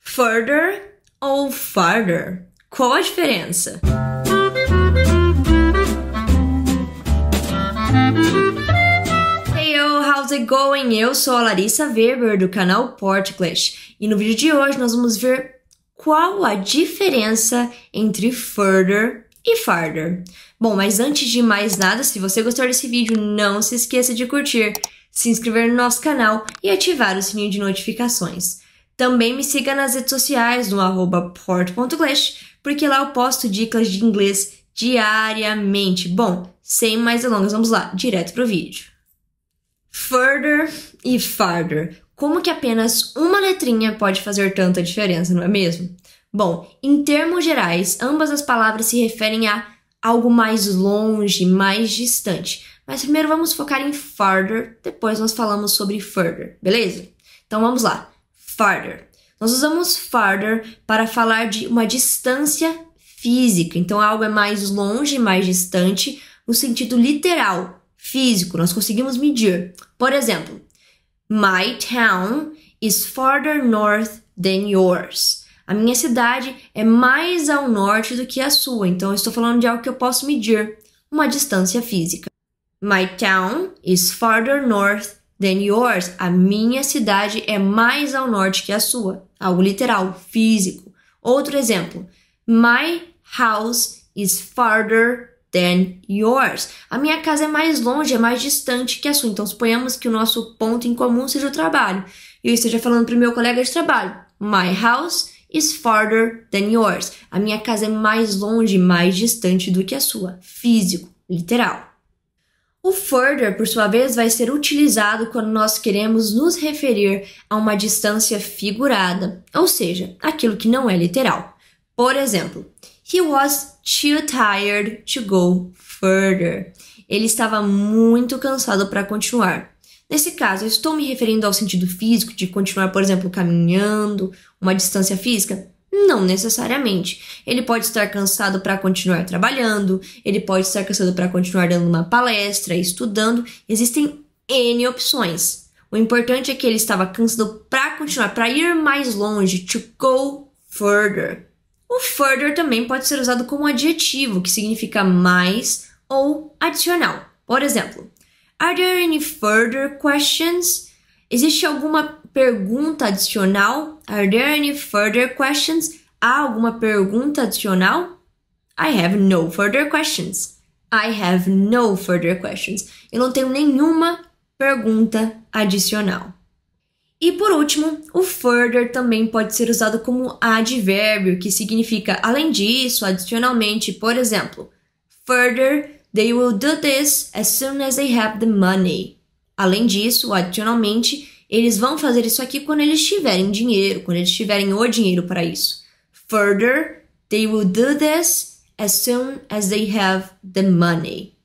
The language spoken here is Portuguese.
Further ou farther? Qual a diferença? how's it going? Eu sou a Larissa Weber do canal Portglish e no vídeo de hoje nós vamos ver qual a diferença entre further e farther. Bom, mas antes de mais nada, se você gostou desse vídeo, não se esqueça de curtir, se inscrever no nosso canal e ativar o sininho de notificações. Também me siga nas redes sociais no arroba porque lá eu posto dicas de inglês diariamente. Bom, sem mais delongas, vamos lá, direto pro vídeo. Further e farther. Como que apenas uma letrinha pode fazer tanta diferença, não é mesmo? Bom, em termos gerais, ambas as palavras se referem a algo mais longe, mais distante. Mas primeiro vamos focar em farther, depois nós falamos sobre further, beleza? Então vamos lá farther. Nós usamos farther para falar de uma distância física. Então, algo é mais longe, mais distante, no sentido literal, físico. Nós conseguimos medir. Por exemplo, My town is farther north than yours. A minha cidade é mais ao norte do que a sua, então estou falando de algo que eu posso medir, uma distância física. My town is farther north than yours, a minha cidade é mais ao norte que a sua. Algo literal, físico. Outro exemplo, my house is farther than yours. A minha casa é mais longe, é mais distante que a sua. Então, suponhamos que o nosso ponto em comum seja o trabalho. E eu esteja falando para o meu colega de trabalho, my house is farther than yours. A minha casa é mais longe, mais distante do que a sua. Físico, literal. O further, por sua vez, vai ser utilizado quando nós queremos nos referir a uma distância figurada, ou seja, aquilo que não é literal. Por exemplo, he was too tired to go further. Ele estava muito cansado para continuar. Nesse caso, eu estou me referindo ao sentido físico de continuar, por exemplo, caminhando uma distância física? Não necessariamente. Ele pode estar cansado para continuar trabalhando, ele pode estar cansado para continuar dando uma palestra, estudando. Existem N opções. O importante é que ele estava cansado para continuar, para ir mais longe, to go further. O further também pode ser usado como adjetivo, que significa mais ou adicional. Por exemplo, are there any further questions? Existe alguma pergunta adicional Are there any further questions? Há alguma pergunta adicional? I have no further questions. I have no further questions. Eu não tenho nenhuma pergunta adicional. E por último, o further também pode ser usado como advérbio, que significa além disso, adicionalmente, por exemplo, further, they will do this as soon as they have the money. Além disso, adicionalmente, eles vão fazer isso aqui quando eles tiverem dinheiro, quando eles tiverem o dinheiro para isso. Further, they will do this as soon as they have the money.